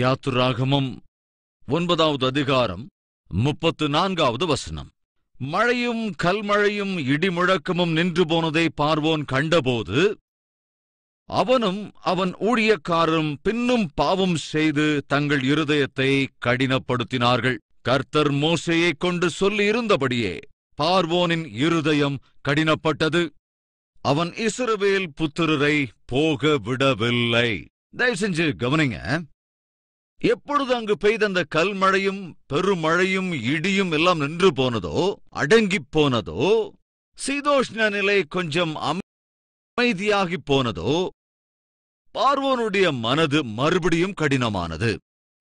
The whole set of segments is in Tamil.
யாத்துராகமம் ஒன்பதாவது அதிகாரம் முப்பத்து நான்காவது வசனம் மழையும் கல்மழையும் இடிமுழக்கமும் நின்று போனதை பார்வோன் கண்டபோது அவனும் அவன் ஊழியக்காரரும் பின்னும் பாவம் செய்து தங்கள் இருதயத்தை கடினப்படுத்தினார்கள் கர்த்தர் மோசையைக் கொண்டு சொல்லியிருந்தபடியே பார்வோனின் இருதயம் கடினப்பட்டது அவன் இசுரவேல் புத்திரரை போக விடவில்லை தயவு செஞ்சு கவனிங்க எப்பொழுது அங்கு பெய்த அந்த கல்மழையும் பெருமழையும் இடியும் எல்லாம் நின்று போனதோ அடங்கி போனதோ சீதோஷ்ண நிலை கொஞ்சம் அமைதியாகி போனதோ பார்வோனுடைய மனது மறுபடியும் கடினமானது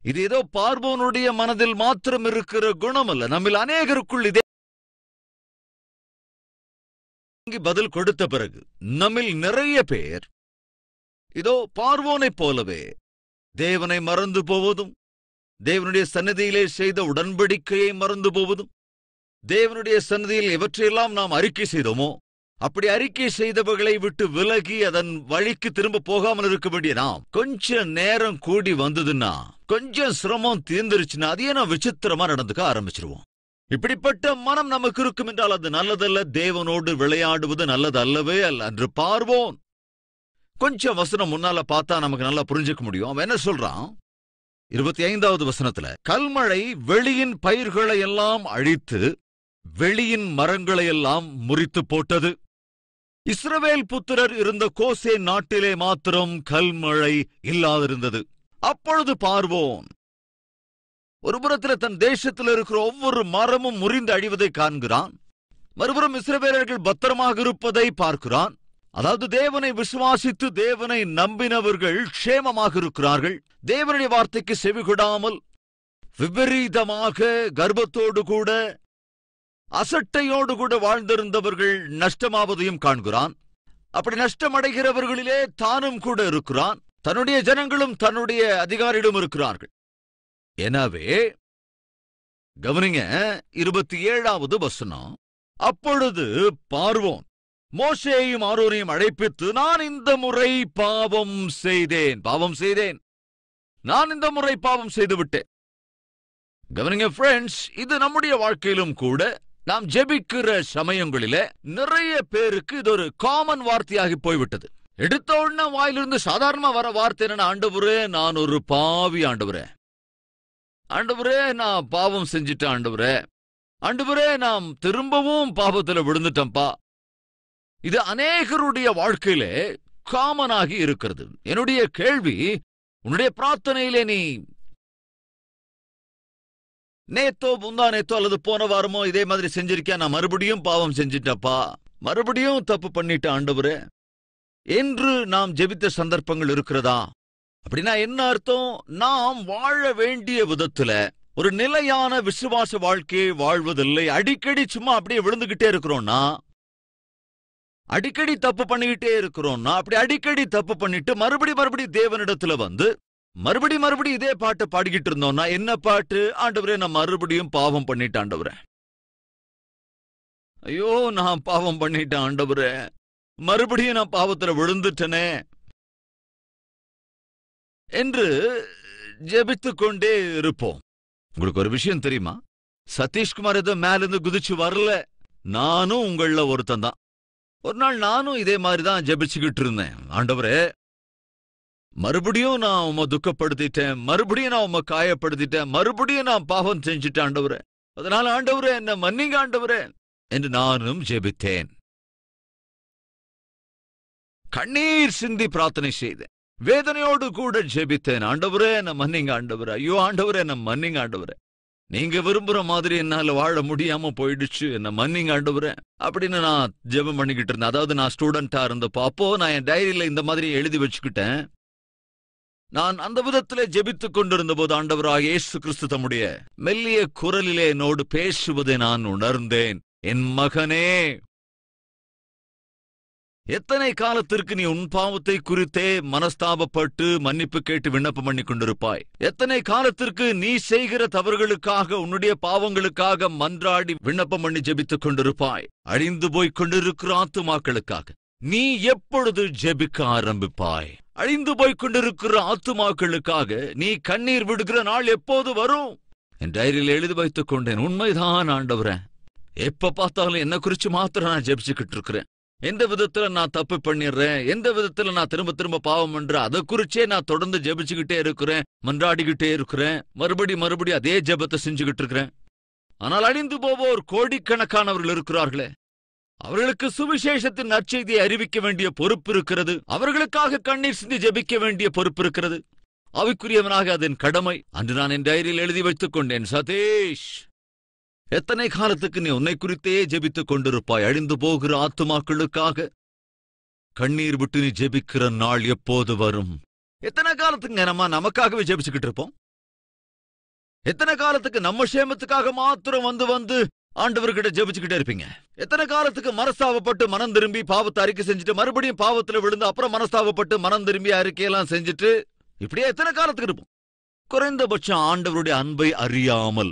இது ஏதோ பார்வோனுடைய மனதில் மாத்திரம் இருக்கிற குணம் அல்ல நம்மில் அநேகருக்குள் இதே பதில் கொடுத்த பிறகு நம்மில் நிறைய பேர் இதோ பார்வோனைப் போலவே தேவனை மறந்து போவதும் தேவனுடைய சன்னதியிலே செய்த உடன்படிக்கையை மறந்து போவதும் தேவனுடைய சன்னதியில் இவற்றையெல்லாம் நாம் அறிக்கை செய்தோமோ அப்படி அறிக்கை செய்தவர்களை விட்டு விலகி அதன் வழிக்கு திரும்ப போகாமல் இருக்க நாம் கொஞ்ச நேரம் கூடி வந்ததுன்னா கொஞ்சம் சிரமம் தீர்ந்துருச்சுன்னா அதையே நான் விசித்திரமா நடந்துக்க ஆரம்பிச்சிருவோம் இப்படிப்பட்ட மனம் நமக்கு இருக்கும் என்றால் அது நல்லதல்ல தேவனோடு விளையாடுவது நல்லது அல்லவே அல்ல என்று பார்வோம் கொஞ்சம் வசனம் முன்னால பார்த்தா நமக்கு நல்லா புரிஞ்சுக்க முடியும் அவன் என்ன சொல்றான் இருபத்தி ஐந்தாவது வசனத்துல கல்மழை வெளியின் பயிர்களை எல்லாம் அழித்து வெளியின் மரங்களை எல்லாம் முறித்து போட்டது இஸ்ரவேல் புத்திரர் இருந்த கோசே நாட்டிலே மாத்திரம் கல்மழை இல்லாதிருந்தது அப்பொழுது பார்வோம் ஒரு புறத்துல தன் தேசத்தில் இருக்கிற ஒவ்வொரு மரமும் முறிந்து அழிவதை காண்கிறான் மறுபுறம் இஸ்ரவேலர்கள் பத்திரமாக இருப்பதை பார்க்கிறான் அதாவது தேவனை விசுவாசித்து தேவனை நம்பினவர்கள் க்ஷேமமாக இருக்கிறார்கள் தேவனுடைய வார்த்தைக்கு செவிகொடாமல் விபரீதமாக கர்ப்பத்தோடு கூட அசட்டையோடு கூட வாழ்ந்திருந்தவர்கள் நஷ்டமாவதையும் காண்கிறான் அப்படி நஷ்டமடைகிறவர்களிலே தானும் கூட இருக்கிறான் தன்னுடைய ஜனங்களும் தன்னுடைய அதிகாரியிடம் இருக்கிறார்கள் எனவே கவனிங்க இருபத்தி ஏழாவது வசனம் அப்பொழுது பார்வோன் மோசேயும் ஆரோரையும் அழைப்பித்து நான் இந்த முறை பாவம் செய்தேன் பாவம் செய்தேன் நான் இந்த முறை பாவம் செய்து விட்டேன் கவனிங்க ஃப்ரெண்ட்ஸ் இது நம்முடைய வாழ்க்கையிலும் கூட நாம் ஜெபிக்கிற சமயங்களில நிறைய பேருக்கு இது ஒரு காமன் வார்த்தையாகி போய்விட்டது எடுத்த உடனே வாயிலிருந்து சாதாரணமா வர வார்த்தை என்ன ஆண்டவரே நான் ஒரு பாவி ஆண்டவரே ஆண்டவரே நான் பாவம் செஞ்சுட்டேன் ஆண்டவரே ஆண்டவரே நாம் திரும்பவும் பாவத்துல விழுந்துட்டோம்ப்பா இது அநேகருடைய வாழ்க்கையிலே காமனாகி இருக்கிறது என்னுடைய கேள்வி உன்னுடைய பிரார்த்தனையிலே நீ நேத்தோ புந்தா நேத்தோ அல்லது போன வாரமோ இதே மாதிரி செஞ்சிருக்கியா நான் மறுபடியும் பாவம் செஞ்சிட்டப்பா மறுபடியும் தப்பு பண்ணிட்ட ஆண்டவரு என்று நாம் ஜெபித்த சந்தர்ப்பங்கள் இருக்கிறதா அப்படின்னா என்ன அர்த்தம் நாம் வாழ வேண்டிய விதத்துல ஒரு நிலையான விசுவாச வாழ்க்கையை வாழ்வதில்லை அடிக்கடி சும்மா அப்படியே விழுந்துகிட்டே இருக்கிறோம்னா அடிக்கடி தப்பு பண்ணிக்கிட்டே இருக்கிறோம்னா அப்படி அடிக்கடி தப்பு பண்ணிட்டு மறுபடி மறுபடி தேவனிடத்துல வந்து மறுபடி மறுபடி இதே பாட்டு பாடிக்கிட்டு இருந்தோம்னா என்ன பாட்டு ஆண்டவரே நான் மறுபடியும் பாவம் பண்ணிட்டேன் ஆண்டவரே ஐயோ நான் பாவம் பண்ணிட்டேன் ஆண்டவரே மறுபடியும் நான் பாவத்துல விழுந்துட்டனே என்று ஜெபித்து கொண்டே இருப்போம் உங்களுக்கு ஒரு விஷயம் தெரியுமா சதீஷ்குமார் ஏதோ மேலிருந்து குதிச்சு வரல நானும் உங்கள ஒருத்தன் தான் ஒரு நாள் நானும் இதே மாதிரி தான் ஜெபிச்சுக்கிட்டு இருந்தேன் ஆண்டவரே மறுபடியும் நான் உம துக்கப்படுத்திட்டேன் மறுபடியும் நான் உம்ம காயப்படுத்திட்டேன் மறுபடியும் நான் பாவம் செஞ்சுட்டேன் ஆண்டவரே அதனால ஆண்டவரே என்ன மன்னிங்க ஆண்டவரே என்று நானும் ஜெபித்தேன் கண்ணீர் சிந்தி பிரார்த்தனை செய்தேன் வேதனையோடு கூட ஜெபித்தேன் ஆண்டவரே என்ன மன்னிங்க ஆண்டவரே ஐயோ ஆண்டவரே என்ன மன்னிங்க ஆண்டவரே நீங்க விரும்புற மாதிரி என்னால வாழ முடியாம போயிடுச்சு என்ன மன்னிங்க ஆண்டவரே அப்படின்னு நான் ஜெபம் பண்ணிக்கிட்டு இருந்தேன் அதாவது நான் ஸ்டூடெண்டா இருந்தப்போ அப்போ நான் என் டைரியில இந்த மாதிரி எழுதி வச்சுக்கிட்டேன் நான் அந்த விதத்திலே ஜெபித்து கொண்டிருந்த போது ஆண்டவராக இயேசு கிறிஸ்து தம்முடைய மெல்லிய குரலிலே என்னோடு பேசுவதை நான் உணர்ந்தேன் என் மகனே எத்தனை காலத்திற்கு நீ உன் பாவத்தை குறித்தே மனஸ்தாபப்பட்டு மன்னிப்பு கேட்டு விண்ணப்பம் பண்ணி கொண்டிருப்பாய் எத்தனை காலத்திற்கு நீ செய்கிற தவறுகளுக்காக உன்னுடைய பாவங்களுக்காக மன்றாடி விண்ணப்பம் பண்ணி ஜெபித்துக் கொண்டிருப்பாய் அழிந்து போய் கொண்டிருக்கிற ஆத்துமாக்களுக்காக நீ எப்பொழுது ஜெபிக்க ஆரம்பிப்பாய் அழிந்து போய் கொண்டிருக்கிற ஆத்துமாக்களுக்காக நீ கண்ணீர் விடுகிற நாள் எப்போது வரும் என் டைரியில் எழுதி வைத்துக் கொண்டேன் உண்மைதான் ஆண்டவரேன் எப்ப பார்த்தாலும் என்ன குறிச்சு மாத்திரம் நான் ஜெபிச்சுக்கிட்டு இருக்கிறேன் எந்த விதத்துல நான் தப்பு பண்ணிடுறேன் எந்த விதத்துல நான் திரும்ப திரும்ப பாவம் பண்றேன் அதை குறிச்சே நான் தொடர்ந்து ஜெபிச்சுக்கிட்டே இருக்கிறேன் மன்றாடிக்கிட்டே இருக்கிறேன் மறுபடி மறுபடி அதே ஜெபத்தை செஞ்சுக்கிட்டு இருக்கிறேன் ஆனால் அழிந்து போவோர் கோடிக்கணக்கானவர்கள் இருக்கிறார்களே அவர்களுக்கு சுவிசேஷத்தின் நற்செய்தியை அறிவிக்க வேண்டிய பொறுப்பு இருக்கிறது அவர்களுக்காக கண்ணீர் சிந்தி ஜெபிக்க வேண்டிய பொறுப்பு இருக்கிறது அவைக்குரியவனாக அதன் கடமை அன்று நான் என் டைரியில் எழுதி வைத்துக் கொண்டேன் சதீஷ் எத்தனை காலத்துக்கு நீ உன்னை குறித்தே ஜெபித்துக் கொண்டிருப்பாய் அழிந்து போகிற ஆத்துமாக்களுக்காக கண்ணீர் விட்டு நீ ஜெபிக்கிற நாள் எப்போது வரும் எத்தனை காலத்துக்கு நம்ம நமக்காகவே ஜெபிச்சுக்கிட்டு இருப்போம் எத்தனை காலத்துக்கு நம்ம சேமத்துக்காக மாத்திரம் வந்து வந்து ஆண்டவர்கிட்ட ஜெபிச்சுக்கிட்டே இருப்பீங்க எத்தனை காலத்துக்கு மனஸ்தாவப்பட்டு மனம் திரும்பி பாவத்தை அறிக்கை செஞ்சுட்டு மறுபடியும் பாவத்துல விழுந்து அப்புறம் மனஸ்தாவப்பட்டு மனம் திரும்பி அறிக்கையெல்லாம் செஞ்சுட்டு இப்படியே எத்தனை காலத்துக்கு இருப்போம் குறைந்தபட்சம் ஆண்டவருடைய அன்பை அறியாமல்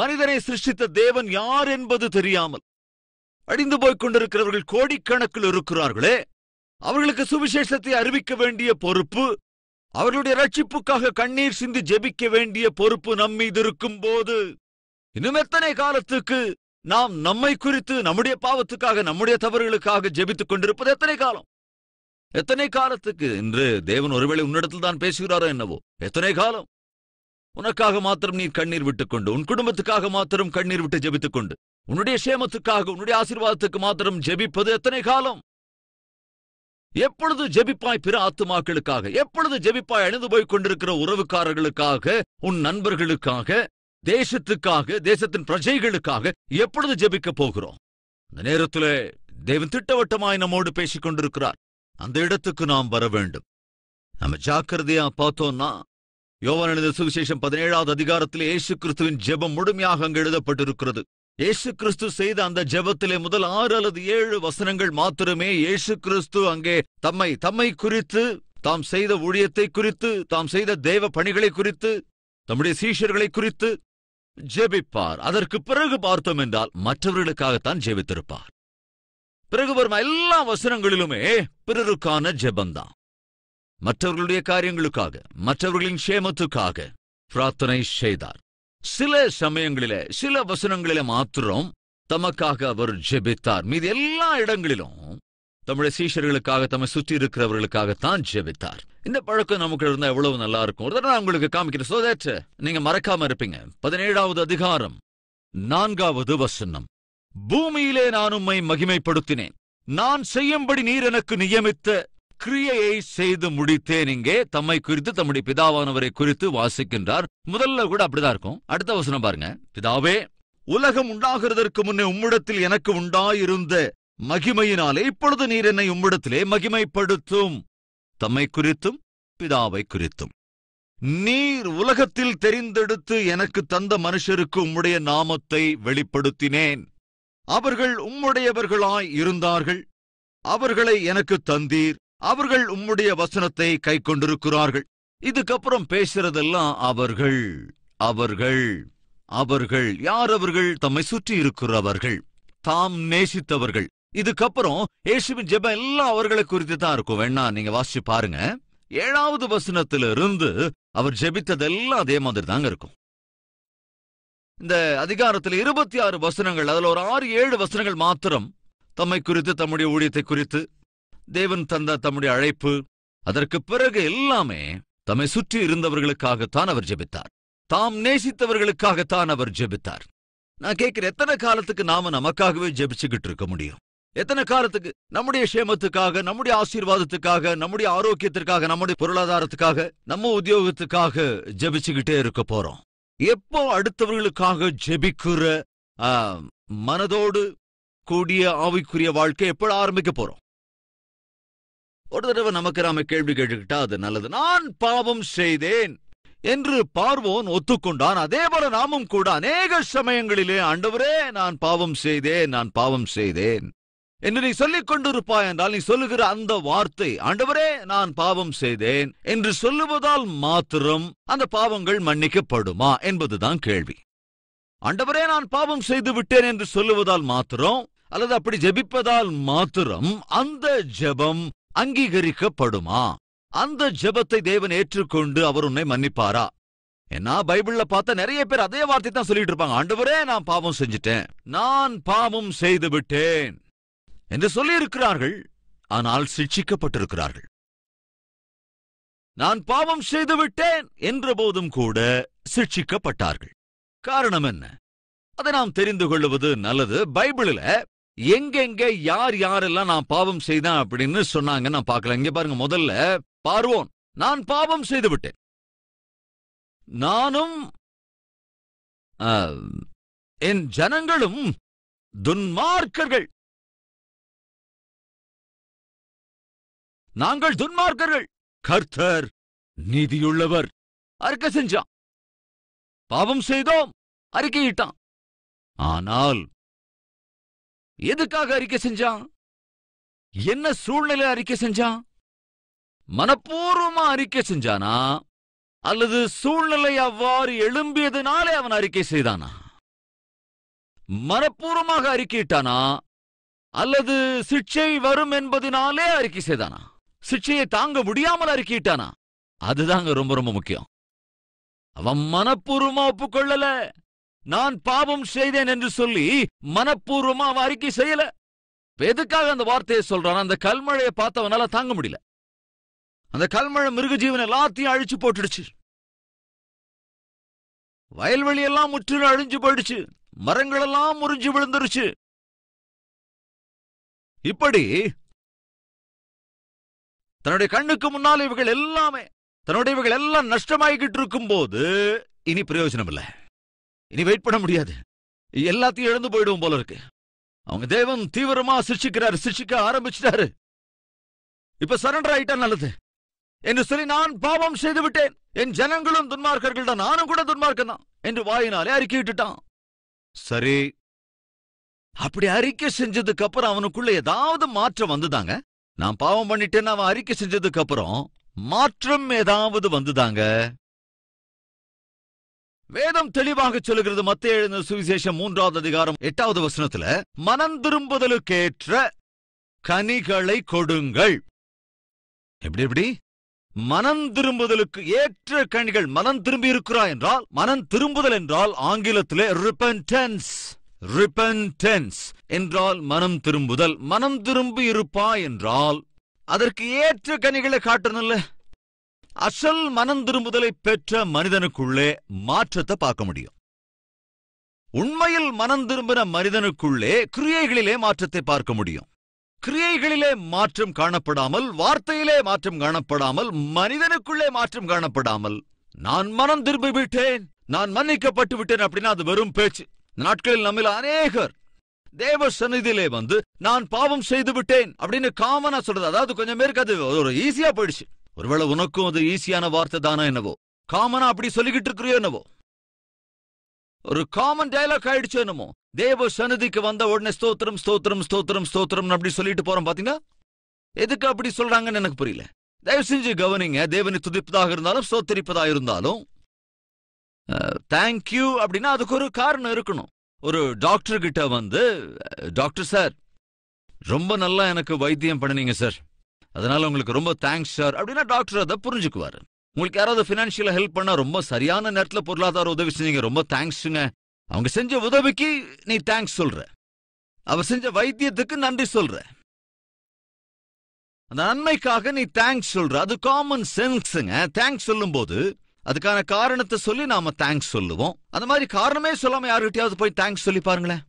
மனிதனை சிருஷ்டித்த தேவன் யார் என்பது தெரியாமல் அடிந்து போய்க் கொண்டிருக்கிறவர்கள் கோடிக்கணக்கில் இருக்கிறார்களே அவர்களுக்கு சுவிசேஷத்தை அறிவிக்க வேண்டிய பொறுப்பு அவர்களுடைய ரட்சிப்புக்காக கண்ணீர் சிந்தி ஜெபிக்க வேண்டிய பொறுப்பு நம்மீது இருக்கும் போது இன்னும் எத்தனை காலத்துக்கு நாம் நம்மை குறித்து நம்முடைய பாவத்துக்காக நம்முடைய தவறுகளுக்காக ஜெபித்துக் கொண்டிருப்பது எத்தனை காலம் எத்தனை காலத்துக்கு என்று தேவன் ஒருவேளை உன்னிடத்தில் தான் பேசுகிறாரோ என்னவோ எத்தனை காலம் உனக்காக மாத்திரம் நீ கண்ணீர் விட்டுக்கொண்டு உன் குடும்பத்துக்காக மாத்திரம் கண்ணீர் விட்டு ஜெபித்துக் கொண்டு உன்னுடைய சேமத்துக்காக உன்னுடைய ஆசீர்வாதத்துக்கு மாத்திரம் ஜெபிப்பது எத்தனை காலம் எப்பொழுது ஜெபிப்பாய் பிற ஆத்துமாக்களுக்காக எப்பொழுது ஜெபிப்பாய் அணிந்து போய் கொண்டிருக்கிற உறவுக்காரர்களுக்காக உன் நண்பர்களுக்காக தேசத்துக்காக தேசத்தின் பிரஜைகளுக்காக எப்பொழுது ஜெபிக்க போகிறோம் இந்த நேரத்தில் தேவன் திட்டவட்டமாய் நம்மோடு பேசிக் கொண்டிருக்கிறார் அந்த இடத்துக்கு நாம் வர வேண்டும் நம்ம ஜாக்கிரதையா பார்த்தோம்னா யோவான் சுவிசேஷம் பதினேழாவது அதிகாரத்தில் இயேசு கிறிஸ்துவின் ஜெபம் முழுமையாக அங்கு எழுதப்பட்டிருக்கிறது இயேசு கிறிஸ்து செய்த அந்த ஜெபத்திலே முதல் ஆறு அல்லது ஏழு வசனங்கள் மாத்திரமே இயேசு கிறிஸ்து அங்கே தம்மை தம்மை குறித்து தாம் செய்த ஊழியத்தை குறித்து தாம் செய்த தேவ பணிகளை குறித்து தம்முடைய சீஷர்களை குறித்து ஜெபிப்பார் அதற்கு பிறகு பார்த்தோம் என்றால் மற்றவர்களுக்காகத்தான் ஜெபித்திருப்பார் பிறகு வரும் எல்லா வசனங்களிலுமே பிறருக்கான ஜெபந்தான் மற்றவர்களுடைய காரியங்களுக்காக மற்றவர்களின் சேமத்துக்காக பிரார்த்தனை செய்தார் சில சமயங்களில சில வசனங்களில மாத்திரம் தமக்காக அவர் ஜெபித்தார் மீது எல்லா இடங்களிலும் தம்முடைய சீஷர்களுக்காக தம்மை சுற்றி இருக்கிறவர்களுக்காகத்தான் ஜெபித்தார் இந்த பழக்கம் நமக்கு இருந்தால் எவ்வளவு நல்லா இருக்கும் ஒரு நான் உங்களுக்கு காமிக்கிறேன் சோ தட் uh, நீங்க மறக்காம இருப்பீங்க பதினேழாவது அதிகாரம் நான்காவது வசனம் பூமியிலே நான் உம்மை மகிமைப்படுத்தினேன் நான் செய்யும்படி நீர் எனக்கு நியமித்த கிரியையை செய்து முடித்தேன் இங்கே தம்மை குறித்து தம்முடைய பிதாவானவரை குறித்து வாசிக்கின்றார் முதல்ல கூட அப்படிதான் இருக்கும் அடுத்த வசனம் பாருங்க பிதாவே உலகம் உண்டாகிறதற்கு முன்னே உம்மிடத்தில் எனக்கு உண்டாயிருந்த மகிமையினாலே இப்பொழுது நீர் என்னை உம்மிடத்திலே மகிமைப்படுத்தும் தம்மை குறித்தும் பிதாவை குறித்தும் நீர் உலகத்தில் தெரிந்தெடுத்து எனக்கு தந்த மனுஷருக்கு உம்முடைய நாமத்தை வெளிப்படுத்தினேன் அவர்கள் உம்முடையவர்களாய் இருந்தார்கள் அவர்களை எனக்கு தந்தீர் அவர்கள் உம்முடைய வசனத்தை கை கொண்டிருக்கிறார்கள் இதுக்கப்புறம் பேசுறதெல்லாம் அவர்கள் அவர்கள் அவர்கள் யார் அவர்கள் தம்மை சுற்றி இருக்கிறவர்கள் தாம் நேசித்தவர்கள் இதுக்கப்புறம் ஏசுவின் ஜெபம் எல்லாம் அவர்களை குறித்து தான் இருக்கும் வேணா நீங்க வாசிச்சு பாருங்க ஏழாவது வசனத்துல இருந்து அவர் ஜெபித்ததெல்லாம் அதே மாதிரி தாங்க இருக்கும் இந்த அதிகாரத்தில் இருபத்தி ஆறு வசனங்கள் அதுல ஒரு ஆறு ஏழு வசனங்கள் மாத்திரம் தம்மை குறித்து தம்முடைய ஊழியத்தை குறித்து தேவன் தந்த தம்முடைய அழைப்பு அதற்கு பிறகு எல்லாமே தம்மை சுற்றி இருந்தவர்களுக்காகத்தான் அவர் ஜெபித்தார் தாம் நேசித்தவர்களுக்காகத்தான் அவர் ஜெபித்தார் நான் கேட்கிறேன் எத்தனை காலத்துக்கு நாம நமக்காகவே ஜெபிச்சுக்கிட்டு இருக்க முடியும் எத்தனை காலத்துக்கு நம்முடைய சேமத்துக்காக நம்முடைய ஆசீர்வாதத்துக்காக நம்முடைய ஆரோக்கியத்திற்காக நம்முடைய பொருளாதாரத்துக்காக நம்ம உத்தியோகத்துக்காக ஜெபிச்சுக்கிட்டே இருக்க போறோம் எப்போ அடுத்தவர்களுக்காக ஜெபிக்கிற மனதோடு கூடிய ஆவிக்குரிய வாழ்க்கை எப்போ ஆரம்பிக்க போறோம் ஒரு தடவை நமக்கு நாம கேள்வி கேட்டுக்கிட்டா அது நல்லது நான் பாவம் செய்தேன் என்று பார்வோன் ஒத்துக்கொண்டான் அதே போல நாமும் கூட அநேக சமயங்களிலே ஆண்டவரே நான் பாவம் செய்தேன் நான் பாவம் செய்தேன் என்று நீ சொல்லிக் கொண்டிருப்பாய் என்றால் நீ சொல்லுகிற அந்த வார்த்தை ஆண்டவரே நான் பாவம் செய்தேன் என்று சொல்லுவதால் மாத்திரம் அந்த பாவங்கள் மன்னிக்கப்படுமா என்பதுதான் கேள்வி ஆண்டவரே நான் பாவம் செய்து விட்டேன் என்று சொல்லுவதால் மாத்திரம் அல்லது அப்படி ஜெபிப்பதால் மாத்திரம் அந்த ஜெபம் அங்கீகரிக்கப்படுமா அந்த ஜெபத்தை தேவன் ஏற்றுக்கொண்டு அவர் உன்னை மன்னிப்பாரா என்ன பைபிள்ல பார்த்தா நிறைய பேர் அதே வார்த்தை தான் சொல்லிட்டு இருப்பாங்க ஆண்டவரே நான் பாவம் செஞ்சுட்டேன் நான் பாவம் செய்து விட்டேன் என்று சொல்லி இருக்கிறார்கள் ஆனால் சிக்ஷிக்கப்பட்டிருக்கிறார்கள் நான் பாவம் செய்து விட்டேன் என்ற போதும் கூட சிக்ஷிக்கப்பட்டார்கள் காரணம் என்ன அதை நாம் தெரிந்து கொள்வது நல்லது பைபிளில் எங்கெங்க யார் யாரெல்லாம் நான் பாவம் செய்தேன் அப்படின்னு சொன்னாங்க நான் பார்க்கல இங்க பாருங்க முதல்ல பார்வோன் நான் பாவம் செய்து விட்டேன் நானும் என் ஜனங்களும் துன்மார்க்கர்கள் நாங்கள் துன்மார்க்கர்கள் கர்த்தர் நீதியுள்ளவர் அறுக்க செஞ்சான் பாவம் செய்தோம் அறிக்கையிட்டான் ஆனால் எதுக்காக அறிக்கை செஞ்சான் என்ன சூழ்நிலை அறிக்கை செஞ்சான் மனப்பூர்வமா அறிக்கை செஞ்சானா அல்லது சூழ்நிலை அவ்வாறு எழும்பியதுனாலே அவன் அறிக்கை செய்தானா மனப்பூர்வமாக அறிக்கையிட்டானா அல்லது சிக்ஷை வரும் என்பதனாலே அறிக்கை செய்தானா சிக்ஷையை தாங்க முடியாமல் அறிக்கையிட்டானா அதுதாங்க ரொம்ப ரொம்ப முக்கியம் அவன் மனப்பூர்வமா ஒப்புக்கொள்ளல நான் பாவம் செய்தேன் என்று சொல்லி மனப்பூர்வமா அவன் அறிக்கை செய்யல எதுக்காக அந்த வார்த்தையை சொல்றான் அந்த கல்மழையை பார்த்தவனால தாங்க முடியல அந்த கல்மழை மிருக ஜீவன் எல்லாத்தையும் அழிச்சு போட்டுடுச்சு வயல்வெளி எல்லாம் முற்றிலும் அழிஞ்சு போயிடுச்சு மரங்கள் எல்லாம் முறிஞ்சு விழுந்துருச்சு இப்படி தன்னுடைய கண்ணுக்கு முன்னால் இவர்கள் எல்லாமே தன்னுடைய இவர்கள் எல்லாம் நஷ்டமாகிக்கிட்டு இருக்கும் போது இனி பிரயோஜனம் இல்லை இனி வெயிட் பண்ண முடியாது எல்லாத்தையும் எழுந்து போயிடுவோம் போல இருக்கு அவங்க தேவன் தீவிரமா சிரிச்சுக்கிறாரு சிரிச்சுக்க ஆரம்பிச்சிட்டாரு இப்ப சரண்டர் ஆயிட்டா நல்லது என்று சொல்லி நான் பாவம் செய்து விட்டேன் என் ஜனங்களும் துன்மார்க்கர்கள் தான் நானும் கூட துன்மார்க்கம் தான் என்று வாயினாலே அறிக்கை விட்டுட்டான் சரி அப்படி அறிக்கை செஞ்சதுக்கு அப்புறம் அவனுக்குள்ள ஏதாவது மாற்றம் வந்துதாங்க நான் பாவம் பண்ணிட்டேன்னு அவன் அறிக்கை செஞ்சதுக்கு அப்புறம் மாற்றம் ஏதாவது வந்துதாங்க வேதம் தெளிவாக சொல்லுகிறது மத்திய எழுந்த சுவிசேஷம் மூன்றாவது அதிகாரம் எட்டாவது வசனத்துல மனம் திரும்புதலுக்கேற்ற கனிகளை கொடுங்கள் எப்படி எப்படி மனம் திரும்புதலுக்கு ஏற்ற கனிகள் மனம் திரும்பி இருக்கிறா என்றால் மனம் திரும்புதல் என்றால் ஆங்கிலத்திலே ரிப்பன்டன்ஸ் ரிப்பன்டன்ஸ் என்றால் மனம் திரும்புதல் மனம் திரும்பி இருப்பா என்றால் அதற்கு ஏற்ற கனிகளை காட்டணும்ல அசல் மனம் திரும்புதலை பெற்ற மனிதனுக்குள்ளே மாற்றத்தை பார்க்க முடியும் உண்மையில் மனம் திரும்பின மனிதனுக்குள்ளே கிரியைகளிலே மாற்றத்தை பார்க்க முடியும் கிரியைகளிலே மாற்றம் காணப்படாமல் வார்த்தையிலே மாற்றம் காணப்படாமல் மனிதனுக்குள்ளே மாற்றம் காணப்படாமல் நான் மனம் திரும்பி விட்டேன் நான் மன்னிக்கப்பட்டு விட்டேன் அப்படின்னா அது வெறும் பேச்சு நாட்களில் நம்மில் அநேகர் தேவ சந்நிதியிலே வந்து நான் பாவம் செய்து விட்டேன் அப்படின்னு காமனா சொல்றது அதாவது கொஞ்சம் பேருக்கு அது ஒரு ஈஸியா போயிடுச்சு ஒருவேளை உனக்கும் அது ஈஸியான வார்த்தை தானா என்னவோ காமனா அப்படி சொல்லிக்கிட்டு இருக்கிறியோ என்னவோ ஒரு காமன் டைலாக் ஆயிடுச்சு என்னமோ தேவ சன்னதிக்கு வந்த உடனே ஸ்தோத்திரம் ஸ்தோத்திரம் ஸ்தோத்திரம் ஸ்தோத்திரம் அப்படி சொல்லிட்டு போறோம் பாத்தீங்கன்னா எதுக்கு அப்படி சொல்றாங்கன்னு எனக்கு புரியல தயவு செஞ்சு கவனிங்க தேவனை துதிப்பதாக இருந்தாலும் சோத்தரிப்பதா இருந்தாலும் தேங்க்யூ அப்படின்னா அதுக்கு ஒரு காரணம் இருக்கணும் ஒரு டாக்டர் கிட்ட வந்து டாக்டர் சார் ரொம்ப நல்லா எனக்கு வைத்தியம் பண்ணினீங்க சார் அதனால உங்களுக்கு ரொம்ப தேங்க்ஸ் சார் அப்படின்னா டாக்டர் அதை புரிஞ்சுக்குவாரு உங்களுக்கு யாராவது ஃபினான்ஷியலா ஹெல்ப் பண்ணா ரொம்ப சரியான நேரத்துல பொருளாதார உதவி செஞ்சீங்க ரொம்ப தேங்க்ஸுங்க அவங்க செஞ்ச உதவிக்கு நீ தேங்க்ஸ் சொல்ற அவர் செஞ்ச வைத்தியத்துக்கு நன்றி சொல்ற அந்த நன்மைக்காக நீ தேங்க்ஸ் சொல்ற அது காமன் சென்ஸுங்க தேங்க்ஸ் சொல்லும் போது அதுக்கான காரணத்தை சொல்லி நாம தேங்க்ஸ் சொல்லுவோம் அந்த மாதிரி காரணமே சொல்லாம யாருகிட்டயாவது போய் தேங்க்ஸ் சொல்லி பாருங்களேன்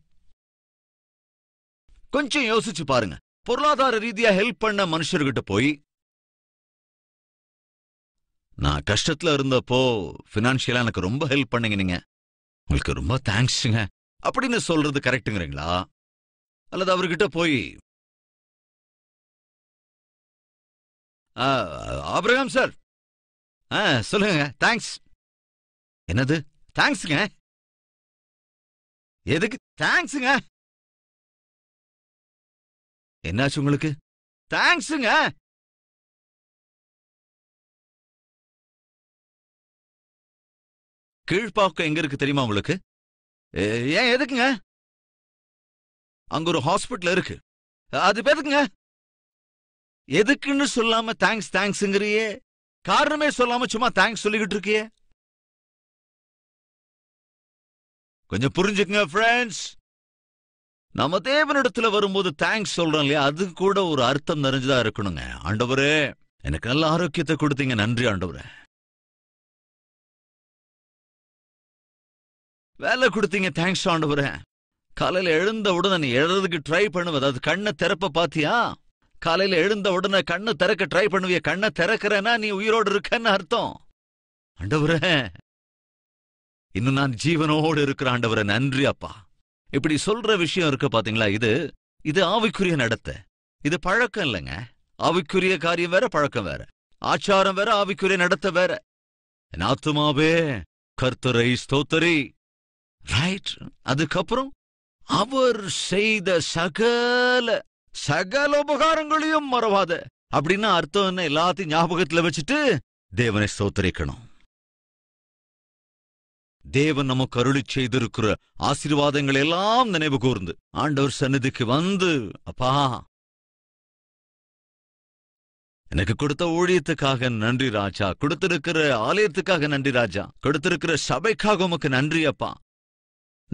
கொஞ்சம் யோசிச்சு பாருங்க பொருளாதார ரீதியா ஹெல்ப் பண்ண மனுஷர்கிட்ட போய் நான் கஷ்டத்துல இருந்தப்போ பினான்சியலா எனக்கு ரொம்ப ஹெல்ப் பண்ணுங்க நீங்க உங்களுக்கு ரொம்ப தேங்க்ஸுங்க அப்படின்னு சொல்றது கரெக்டுங்கிறீங்களா அல்லது அவர்கிட்ட போய் ஆபிரகாம் சார் ஆ சொல்லுங்க தேங்க்ஸ் என்னது தேங்க்ஸுங்க எதுக்கு தேங்க்ஸுங்க என்னாச்சு உங்களுக்கு தேங்க்ஸுங்க கீழ்பாக்கம் எங்க இருக்கு தெரியுமா உங்களுக்கு ஏன் எதுக்குங்க அங்க ஒரு ஹாஸ்பிட்டல் இருக்கு அது பேருக்குங்க எதுக்குன்னு சொல்லாம தேங்க்ஸ் தேங்க்ஸ்ங்கிறியே காரணமே சொல்லாம சும்மா தேங்க்ஸ் சொல்லிக்கிட்டு இருக்கியே கொஞ்சம் புரிஞ்சுக்குங்க ஃப்ரெண்ட்ஸ் நம்ம தேவனிடத்துல வரும்போது தேங்க்ஸ் சொல்றோம் இல்லையா அது கூட ஒரு அர்த்தம் நிறைஞ்சதா இருக்கணுங்க ஆண்டவரே எனக்கு நல்ல ஆரோக்கியத்தை கொடுத்தீங்க நன்றி ஆண்டவரே வேலை கொடுத்தீங்க தேங்க்ஸ் ஆண்டவரே காலையில எழுந்த உடனே நீ எழுறதுக்கு ட்ரை பண்ணுவது அது கண்ணை திறப்ப பாத்தியா காலையில எழுந்த உடனே கண்ணை திறக்க ட்ரை பண்ணுவிய கண்ணை திறக்கிறேன்னா நீ உயிரோடு இருக்கன்னு அர்த்தம் ஆண்டவரே இன்னும் நான் ஜீவனோடு இருக்கிற ஆண்டவரே நன்றி அப்பா இப்படி சொல்ற விஷயம் இருக்கு பாத்தீங்களா இது இது ஆவிக்குரிய நடத்த இது பழக்கம் இல்லைங்க ஆவிக்குரிய காரியம் வேற பழக்கம் வேற ஆச்சாரம் வேற ஆவிக்குரிய நடத்த வேற நாத்துமாவே கர்த்தரை ஸ்தோத்தரி ரைட் அதுக்கப்புறம் அவர் செய்த சகல சகல உபகாரங்களையும் மறவாத அப்படின்னா அர்த்தம் என்ன எல்லாத்தையும் ஞாபகத்துல வச்சுட்டு தேவனை ஸ்தோத்தரிக்கணும் தேவன் நம்ம கருளி செய்திருக்கிற ஆசீர்வாதங்கள் எல்லாம் நினைவு கூர்ந்து ஆண்டவர் சன்னிதிக்கு வந்து அப்பா எனக்கு கொடுத்த ஊழியத்துக்காக நன்றி ராஜா கொடுத்திருக்கிற ஆலயத்துக்காக நன்றி ராஜா கொடுத்திருக்கிற சபைக்காக உமக்கு நன்றி அப்பா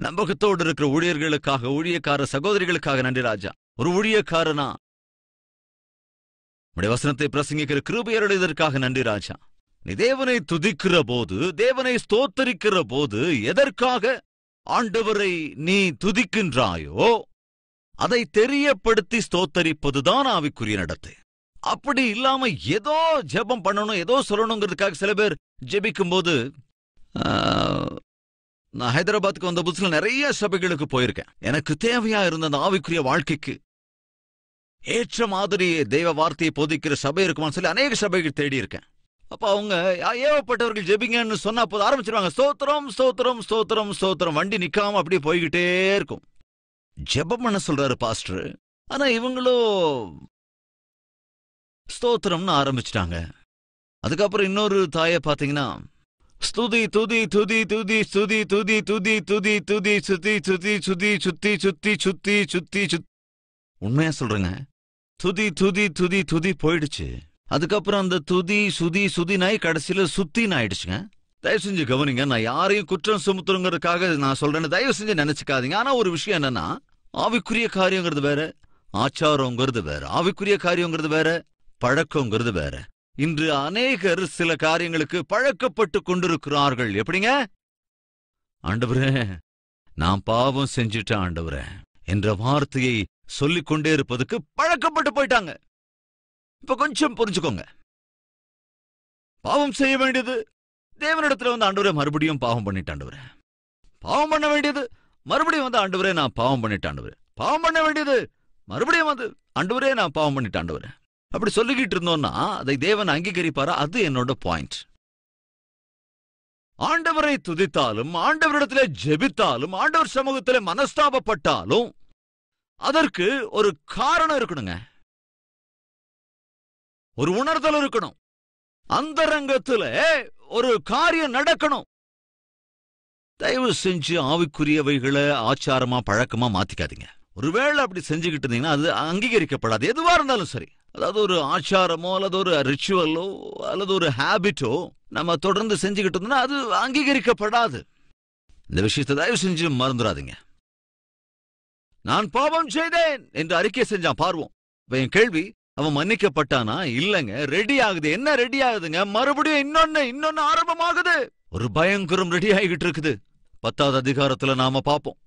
நம்பகத்தோடு இருக்கிற ஊழியர்களுக்காக ஊழியக்கார சகோதரிகளுக்காக நன்றி ராஜா ஒரு ஊழியக்காரனா உடைய வசனத்தை பிரசங்கிக்கிற கிருபையருடையதற்காக நன்றி ராஜா நீ தேவனை துதிக்கிற போது தேவனை ஸ்தோத்தரிக்கிற போது எதற்காக ஆண்டவரை நீ துதிக்கின்றாயோ அதை தெரியப்படுத்தி ஸ்தோத்தரிப்பதுதான் ஆவிக்குரிய நடத்தை அப்படி இல்லாம ஏதோ ஜெபம் பண்ணணும் ஏதோ சொல்லணுங்கிறதுக்காக சில பேர் ஜெபிக்கும் போது நான் ஹைதராபாத்துக்கு வந்த புதுசுல நிறைய சபைகளுக்கு போயிருக்கேன் எனக்கு தேவையா இருந்த அந்த ஆவிக்குரிய வாழ்க்கைக்கு ஏற்ற மாதிரி தெய்வ வார்த்தையை போதிக்கிற சபை இருக்குமான்னு சொல்லி அநேக சபைகள் தேடி இருக்கேன் அப்ப அவங்க ஏவப்பட்டவர்கள் ஜெபிங்கன்னு சொன்னா போது ஆரம்பிச்சிருவாங்க சோத்திரம் சோத்திரம் சோத்திரம் சோத்திரம் வண்டி நிக்காம அப்படியே போய்கிட்டே இருக்கும் ஜெபம் என்ன சொல்றாரு பாஸ்டர் ஆனா இவங்களோ ஸ்தோத்திரம்னு ஆரம்பிச்சிட்டாங்க அதுக்கப்புறம் இன்னொரு தாய பாத்தீங்கன்னா ஸ்துதி துதி துதி துதி ஸ்துதி துதி துதி துதி துதி சுத்தி சுத்தி சுத்தி சுத்தி சுத்தி சுத்தி சுத்தி சுத்தி உண்மையா சொல்றேங்க துதி துதி துதி துதி போயிடுச்சு அதுக்கப்புறம் அந்த துதி சுதி சுதி நாய் கடைசியில சுத்தின்னு ஆயிடுச்சுங்க தயவு செஞ்சு கவனிங்க நான் யாரையும் குற்றம் சுமத்துறங்கிறதுக்காக நான் சொல்றேன்னு தயவு செஞ்சு நினைச்சுக்காதீங்க ஆனா ஒரு விஷயம் என்னன்னா ஆவிக்குரிய காரியங்கிறது வேற ஆச்சாரங்கிறது வேற ஆவிக்குரிய காரியங்கிறது வேற பழக்கங்கிறது வேற இன்று அநேகர் சில காரியங்களுக்கு பழக்கப்பட்டு கொண்டிருக்கிறார்கள் எப்படிங்க ஆண்டவரே நான் பாவம் செஞ்சுட்டேன் ஆண்டவரே என்ற வார்த்தையை சொல்லிக் கொண்டே இருப்பதுக்கு பழக்கப்பட்டு போயிட்டாங்க இப்ப கொஞ்சம் புரிஞ்சுக்கோங்க பாவம் செய்ய வேண்டியது தேவனிடத்துல வந்து ஆண்டவரே மறுபடியும் பாவம் பண்ணிட்டாண்டவர் பாவம் பண்ண வேண்டியது மறுபடியும் வந்து ஆண்டவரே நான் பாவம் பண்ணிட்டாண்டவர் பாவம் பண்ண வேண்டியது மறுபடியும் வந்து ஆண்டவரே நான் பாவம் பண்ணிட்டாண்டவர் அப்படி சொல்லிக்கிட்டு இருந்தோம்னா அதை தேவன் அங்கீகரிப்பாரா அது என்னோட பாயிண்ட் ஆண்டவரை துதித்தாலும் ஆண்டவரிடத்திலே ஜெபித்தாலும் ஆண்டவர் சமூகத்திலே மனஸ்தாபப்பட்டாலும் அதற்கு ஒரு காரணம் இருக்கணுங்க ஒரு உணர்தல் இருக்கணும் அந்த ரங்கத்தில் ஒரு காரியம் நடக்கணும் தயவு செஞ்சு ஆவிக்குரியவைகளை ஆச்சாரமா பழக்கமா மாத்திக்காதீங்க ஒருவேளை அப்படி செஞ்சுக்கிட்டு இருந்தீங்கன்னா அது அங்கீகரிக்கப்படாது எதுவா இருந்தாலும் சரி அதாவது ஒரு ஆச்சாரமோ அல்லது ஒரு ரிச்சுவலோ அல்லது ஒரு ஹேபிட்டோ நம்ம தொடர்ந்து செஞ்சுக்கிட்டு இருந்தோம்னா அது அங்கீகரிக்கப்படாது இந்த விஷயத்தை தயவு செஞ்சு மறந்துடாதீங்க நான் பாவம் செய்தேன் என்று அறிக்கை செஞ்சான் பார்வோம் என் கேள்வி அவன் மன்னிக்கப்பட்டானா இல்லங்க ரெடி ஆகுது என்ன ரெடி ஆகுதுங்க மறுபடியும் இன்னொன்னு இன்னொன்னு ஆரம்பமாகுது ஒரு பயங்கரம் ரெடி ஆகிட்டு இருக்குது பத்தாவது அதிகாரத்துல நாம பாப்போம்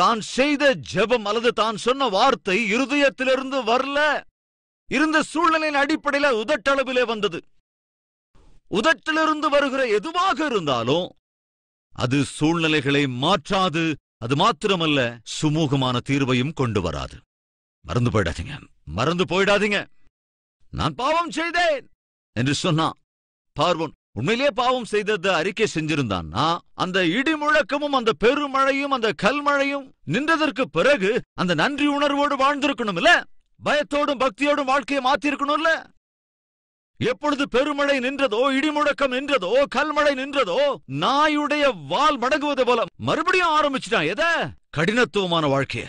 தான் செய்த ஜெபம் அல்லது தான் சொன்ன வார்த்தை இருதயத்திலிருந்து வரல இருந்த சூழ்நிலையின் அடிப்படையில உதட்டளவிலே வந்தது உதட்டிலிருந்து வருகிற எதுவாக இருந்தாலும் அது சூழ்நிலைகளை மாற்றாது அது மாத்திரமல்ல சுமூகமான தீர்வையும் கொண்டு வராது மறந்து போயிடாதீங்க மறந்து போயிடாதீங்க நான் பாவம் செய்தேன் என்று சொன்னான் பார்வன் உண்மையிலேயே பாவம் செய்தது அறிக்கை செஞ்சிருந்தான்னா அந்த இடி முழக்கமும் அந்த பெருமழையும் அந்த கல்மழையும் நின்றதற்கு பிறகு அந்த நன்றி உணர்வோடு வாழ்ந்திருக்கணும் இல்ல பயத்தோடும் பக்தியோடும் வாழ்க்கையை மாத்திருக்கணும் இல்ல எப்பொழுது பெருமழை நின்றதோ இடிமுழக்கம் நின்றதோ கல்மழை நின்றதோ நாயுடைய வால் மடங்குவது போல மறுபடியும் ஆரம்பிச்சுட்டான் எத கடினத்துவமான வாழ்க்கையை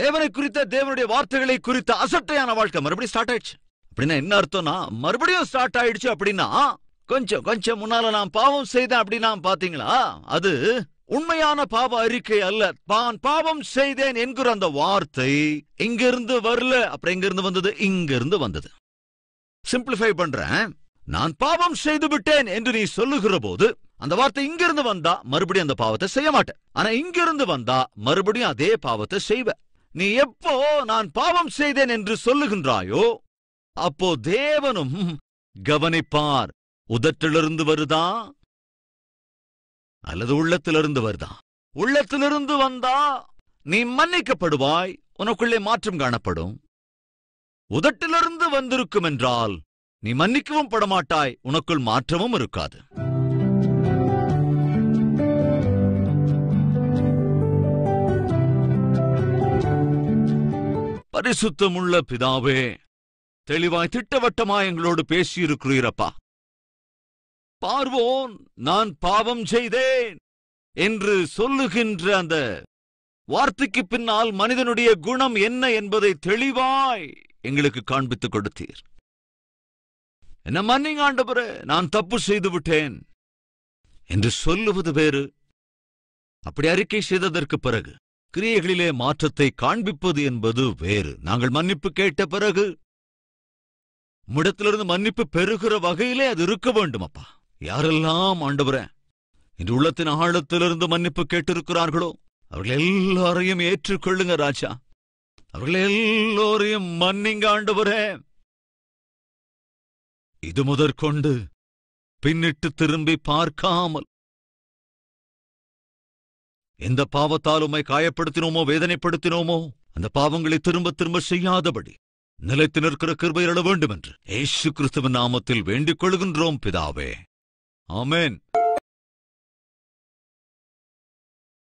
தேவனை குறித்த தேவனுடைய வார்த்தைகளை குறித்த அசட்டையான வாழ்க்கை மறுபடியும் ஸ்டார்ட் ஆயிடுச்சு அப்படின்னா என்ன அர்த்தம்னா மறுபடியும் ஸ்டார்ட் ஆயிடுச்சு அப்படின்னா கொஞ்சம் கொஞ்சம் முன்னால நான் பாவம் செய்தேன் அப்படின்னா பாத்தீங்களா அது உண்மையான பாவ அறிக்கை அல்ல தான் பாவம் செய்தேன் என்கிற அந்த வார்த்தை இங்கிருந்து வரல அப்புறம் இங்கிருந்து வந்தது இங்கிருந்து வந்தது சிம்பிளிஃபை பண்றேன் நான் பாவம் செய்து விட்டேன் என்று நீ சொல்லுகிற போது அந்த வார்த்தை இங்கிருந்து வந்தா மறுபடியும் அந்த பாவத்தை செய்ய மாட்டேன் ஆனா இங்கிருந்து வந்தா மறுபடியும் அதே பாவத்தை செய்வேன் நீ எப்போ நான் பாவம் செய்தேன் என்று சொல்லுகின்றாயோ அப்போ தேவனும் கவனிப்பார் உதட்டிலிருந்து வருதா அல்லது உள்ளத்திலிருந்து வருதா உள்ளத்திலிருந்து வந்தா நீ மன்னிக்கப்படுவாய் உனக்குள்ளே மாற்றம் காணப்படும் உதட்டிலிருந்து வந்திருக்கும் என்றால் நீ மன்னிக்கவும் படமாட்டாய் உனக்குள் மாற்றமும் இருக்காது பரிசுத்தமுள்ள பிதாவே தெளிவாய் திட்டவட்டமா எங்களோடு பேசியிருக்கிறீரப்பா பார்வோன் நான் பாவம் செய்தேன் என்று சொல்லுகின்ற அந்த வார்த்தைக்கு பின்னால் மனிதனுடைய குணம் என்ன என்பதை தெளிவாய் எங்களுக்கு காண்பித்துக் கொடுத்தீர் என்ன மன்னிங்க ஆண்டவரே நான் தப்பு செய்து விட்டேன் என்று சொல்லுவது வேறு அப்படி அறிக்கை செய்ததற்கு பிறகு கிரியைகளிலே மாற்றத்தை காண்பிப்பது என்பது வேறு நாங்கள் மன்னிப்பு கேட்ட பிறகு முடத்திலிருந்து மன்னிப்பு பெறுகிற வகையிலே அது இருக்க வேண்டும் அப்பா யாரெல்லாம் ஆண்டவரேன் இன்று உள்ளத்தின் ஆழத்திலிருந்து மன்னிப்பு கேட்டிருக்கிறார்களோ அவர்கள் எல்லாரையும் ஏற்றுக்கொள்ளுங்க ராஜா அவர்கள் எல்லோரையும் மன்னிங்க ஆண்டவரே இது முதற்கொண்டு பின்னிட்டு திரும்பி பார்க்காமல் எந்த பாவத்தால் உம்மை காயப்படுத்தினோமோ வேதனைப்படுத்தினோமோ அந்த பாவங்களை திரும்ப திரும்ப செய்யாதபடி நிலைத்து நிற்கிற கிருபை எழ வேண்டும் என்று ஏசு கிறிஸ்துவின் நாமத்தில் வேண்டிக் கொள்கின்றோம் பிதாவே ஆமேன்